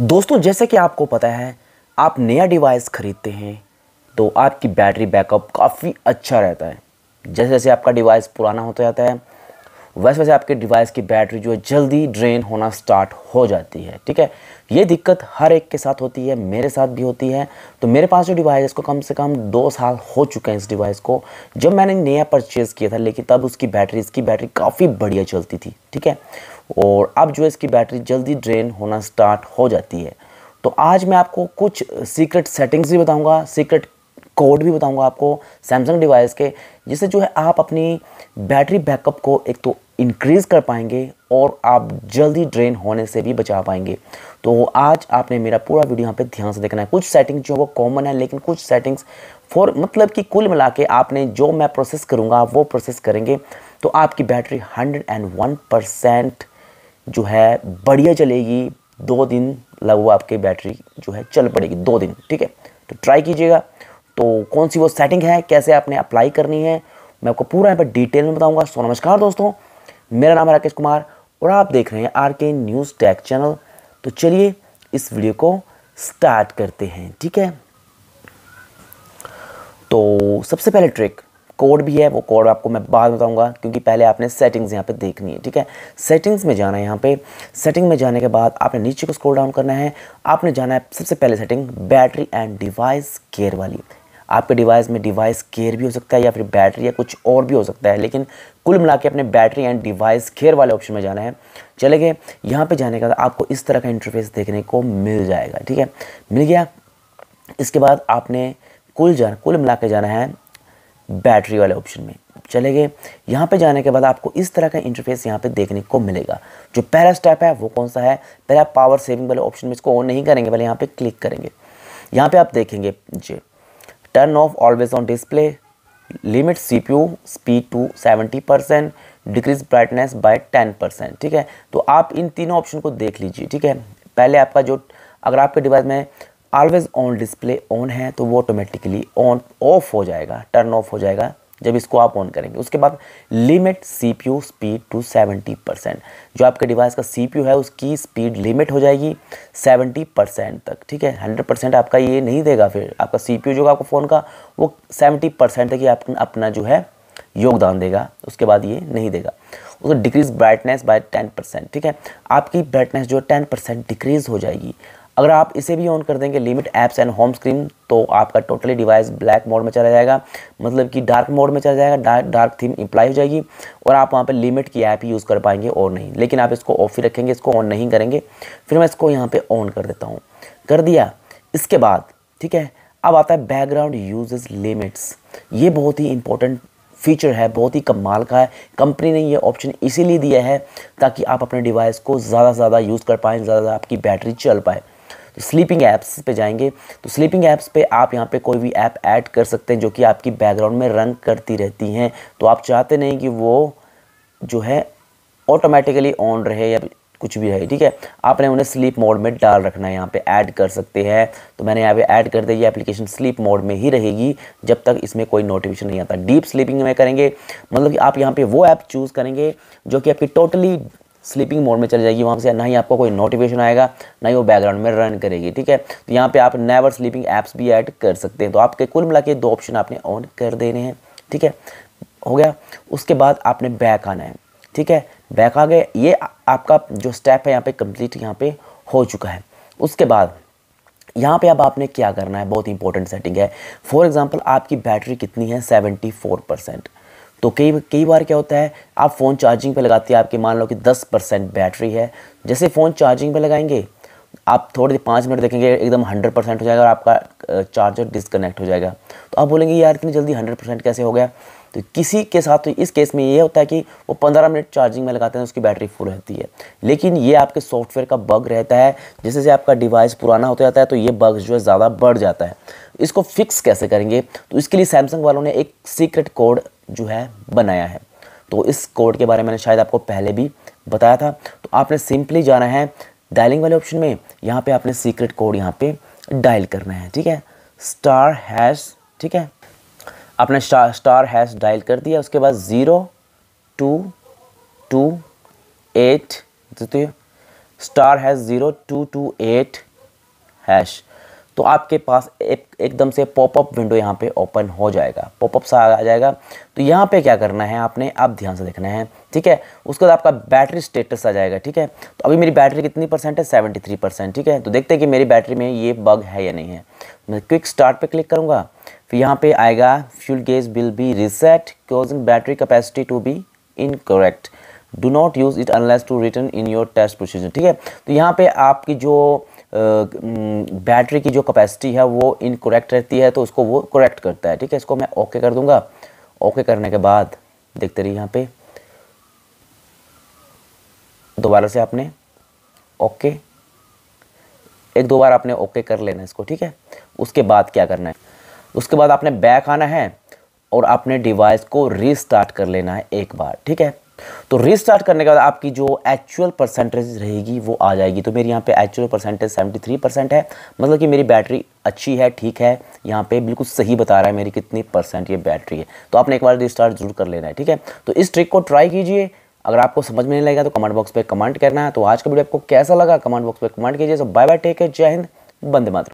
दोस्तों जैसे कि आपको पता है आप नया डिवाइस ख़रीदते हैं तो आपकी बैटरी बैकअप काफ़ी अच्छा रहता है जैसे जैसे आपका डिवाइस पुराना होता जाता है वैसे वैसे आपके डिवाइस की बैटरी जो है जल्दी ड्रेन होना स्टार्ट हो जाती है ठीक है ये दिक्कत हर एक के साथ होती है मेरे साथ भी होती है तो मेरे पास जो डिवाइस है इसको कम से कम दो साल हो चुके हैं इस डिवाइस को जब मैंने नया परचेज़ किया था लेकिन तब उसकी बैटरी इसकी बैटरी काफ़ी बढ़िया चलती थी ठीक है और अब जो है इसकी बैटरी जल्दी ड्रेन होना स्टार्ट हो जाती है तो आज मैं आपको कुछ सीक्रेट सेटिंग्स भी बताऊंगा सीक्रेट कोड भी बताऊंगा आपको सैमसंग डिवाइस के जिससे जो है आप अपनी बैटरी बैकअप को एक तो इंक्रीज़ कर पाएंगे और आप जल्दी ड्रेन होने से भी बचा पाएंगे तो आज आपने मेरा पूरा वीडियो यहाँ पे ध्यान से देखना है कुछ सेटिंग्स जो है वो कॉमन है लेकिन कुछ सेटिंग्स फॉर मतलब कि कुल मिला के आपने जो मैं प्रोसेस करूँगा वो प्रोसेस करेंगे तो आपकी battery hundred and one percent जो है बढ़िया चलेगी दो दिन लगभग आपकी बैटरी जो है चल पड़ेगी दो दिन ठीक है तो ट्राई कीजिएगा तो कौन सी वो सेटिंग है कैसे आपने अप्लाई करनी है मैं आपको पूरा यहाँ पर डिटेल में बताऊँगा सो नमस्कार दोस्तों मेरा नाम है राकेश कुमार और आप देख रहे हैं आर के न्यूज़ टैक चैनल तो चलिए इस वीडियो को स्टार्ट करते हैं ठीक है तो सबसे पहले ट्रिक कोड भी है वो कोड आपको मैं बाद बताऊंगा क्योंकि पहले आपने सेटिंग्स यहाँ पे देखनी है ठीक है सेटिंग्स में जाना है यहाँ पे सेटिंग में जाने के बाद आपने नीचे को स्क्रॉल डाउन करना है आपने जाना है सबसे पहले setting battery and device care वाली आपके डिवाइस में डिवाइस केयर भी हो सकता है या फिर बैटरी या कुछ और भी हो सकता है लेकिन कुल मिला के अपने बैटरी एंड डिवाइस केयर वाले ऑप्शन में जाना है चले गए यहाँ पर जाने के बाद आपको इस तरह का इंटरफेस देखने को मिल जाएगा ठीक है मिल गया इसके बाद आपने कुल जाना कुल मिला के जाना है बैटरी वाले ऑप्शन में चले गए यहाँ पे जाने के बाद आपको इस तरह का इंटरफेस यहाँ पे देखने को मिलेगा जो पहला स्टेप है वो कौन सा है पहले आप पावर सेविंग वाले ऑप्शन में इसको ऑन नहीं करेंगे पहले यहाँ पे क्लिक करेंगे यहाँ पे आप देखेंगे जे turn off always on display limit C speed to seventy percent decrease brightness by ten percent ठीक है तो आप इन तीनों ऑप्शन को देख लीजिए ठीक है पहले आपका जो अगर आपके डिवाइस में ऑलवेज़ ऑन डिस्प्ले ऑन है तो वो ऑटोमेटिकली ऑन ऑफ हो जाएगा टर्न ऑफ हो जाएगा जब इसको आप ऑन करेंगे उसके बाद limit CPU speed to 70 percent जो आपके डिवाइस का सीपीयू है उसकी स्पीड लिमिट हो जाएगी 70 परसेंट तक ठीक है 100 परसेंट आपका ये नहीं देगा फिर आपका सीपीयू जो आपका फ़ोन का वो 70 परसेंट तक ही आप अपना जो है योगदान देगा उसके बाद ये नहीं देगा उसको decrease brightness by ten percent ठीक है आपकी ब्राइटनेस जो है टेन परसेंट डिक्रीज़ हो जाएगी अगर आप इसे भी ऑन कर देंगे limit apps and home screen तो आपका टोटली डिवाइस ब्लैक मोड में चला जाएगा मतलब कि डार्क मोड में चला जाएगा डार्क डार्क थीम इंप्लाई हो जाएगी और आप वहाँ पर लिमिट की ऐप यूज़ कर पाएंगे और नहीं लेकिन आप इसको ऑफ ही रखेंगे इसको ऑन नहीं करेंगे फिर मैं इसको यहाँ पर ऑन कर देता हूँ कर दिया इसके बाद ठीक है अब आता है बैकग्राउंड यूजेस लिमिट्स ये बहुत ही इंपॉर्टेंट फीचर है बहुत ही कम माल का है कंपनी ने ये ऑप्शन इसीलिए दिया है ताकि आप अपने डिवाइस को ज़्यादा से ज़्यादा यूज़ कर पाएँ ज़्यादा आपकी बैटरी चल पाए स्लीपिंग ऐप्स पे जाएंगे तो स्लीपिंग ऐप्स पे आप यहाँ पे कोई भी ऐप ऐड कर सकते हैं जो कि आपकी बैकग्राउंड में रन करती रहती हैं तो आप चाहते नहीं कि वो जो है ऑटोमेटिकली ऑन रहे या कुछ भी रहे ठीक है आपने उन्हें स्लीप मोड में डाल रखना है यहाँ पे ऐड कर सकते हैं तो मैंने यहाँ पे ऐड कर दिया एप्लीकेशन स्लीप मोड में ही रहेगी जब तक इसमें कोई नोटिफिकेशन नहीं आता डीप स्लीपिंग में करेंगे मतलब कि आप यहाँ पे वो ऐप चूज़ करेंगे जो कि आपकी टोटली स्लीपिंग मोड में चली जाएगी वहाँ से ना ही आपको कोई नोटिफिकेशन आएगा ना ही वो बैकग्राउंड में रन करेगी ठीक है तो यहाँ पे आप नेवर स्लीपिंग ऐप्स भी ऐड कर सकते हैं तो आपके कुल मिला के दो ऑप्शन आपने ऑन कर देने हैं ठीक है हो गया उसके बाद आपने बैक आना है ठीक है बैक आ गए ये आपका जो स्टेप है यहाँ पे कंप्लीट यहाँ पे हो चुका है उसके बाद यहाँ पे अब आपने क्या करना है बहुत इंपॉर्टेंट सेटिंग है फॉर एग्जांपल आपकी बैटरी कितनी है 74 परसेंट तो कई कई बार क्या होता है आप फ़ोन चार्जिंग पे लगाते हैं आपकी मान लो कि 10 परसेंट बैटरी है जैसे फ़ोन चार्जिंग पे लगाएंगे आप थोड़े पाँच मिनट देखेंगे एकदम हंड्रेड परसेंट हो जाएगा और आपका चार्जर डिसकनेक्ट हो जाएगा तो आप बोलेंगे यार इतनी जल्दी हंड्रेड परसेंट कैसे हो गया तो किसी के साथ तो इस केस में ये होता है कि वो पंद्रह मिनट चार्जिंग में लगाते हैं उसकी बैटरी फुल रहती है लेकिन ये आपके सॉफ्टवेयर का बग रहता है जैसे जैसे आपका डिवाइस पुराना होता जाता है तो ये बग जो है ज़्यादा बढ़ जाता है इसको फिक्स कैसे करेंगे तो इसके लिए सैमसंग वालों ने एक सीक्रेट कोड जो है बनाया है तो इस कोड के बारे में मैंने शायद आपको पहले भी बताया था तो आपने सिंपली जाना है डायलिंग वाले ऑप्शन में यहाँ पे आपने सीक्रेट कोड यहाँ पे डायल करना है ठीक है स्टार हैश ठीक है आपने स्टार स्टार हैश डायल कर दिया उसके बाद zero two two eight star hash zero two two eight hash तो आपके पास एक एकदम से पॉपअप विंडो यहाँ पे ओपन हो जाएगा पॉपअप सा आ जाएगा तो यहाँ पे क्या करना है आपने आप ध्यान से देखना है ठीक है उसके बाद आपका बैटरी स्टेटस आ जाएगा ठीक है तो अभी मेरी बैटरी कितनी परसेंट है सेवेंटी थ्री परसेंट ठीक है तो देखते हैं कि मेरी बैटरी में ये बग है या नहीं है मैं क्विक स्टार्ट पर क्लिक करूँगा फिर यहाँ पर आएगा fuel gauge will be reset causing battery capacity to be incorrect do not use it unless to return in your test procedure ठीक है तो यहाँ पे आपकी जो बैटरी की जो कैपेसिटी है वो इनकोरेक्ट रहती है तो उसको वो करेक्ट करता है ठीक है इसको मैं ओके कर दूंगा ओके करने के बाद देखते रहिए यहाँ पे दोबारा से आपने ओके एक दो बार आपने ओके कर लेना इसको ठीक है उसके बाद क्या करना है उसके बाद आपने बैक आना है और आपने डिवाइस को रीस्टार्ट कर लेना है एक बार ठीक है तो रीस्टार्ट करने के बाद आपकी जो एक्चुअल परसेंटेज रहेगी वो आ जाएगी तो मेरी यहाँ पे एक्चुअल परसेंटेज 73 परसेंट है मतलब कि मेरी बैटरी अच्छी है ठीक है यहाँ पे बिल्कुल सही बता रहा है मेरी कितनी परसेंट ये बैटरी है तो आपने एक बार रिस्टार्ट जरूर कर लेना है ठीक है तो इस ट्रिक को ट्राई कीजिए अगर आपको समझ में नहीं लगेगा तो कमेंट बॉक्स पर कमेंट करना है तो आज का वीडियो आपको कैसा लगा कमेंट बॉक्स पर कमेंट कीजिए सो बाय बाय टेक जय हिंद बंदे मात्र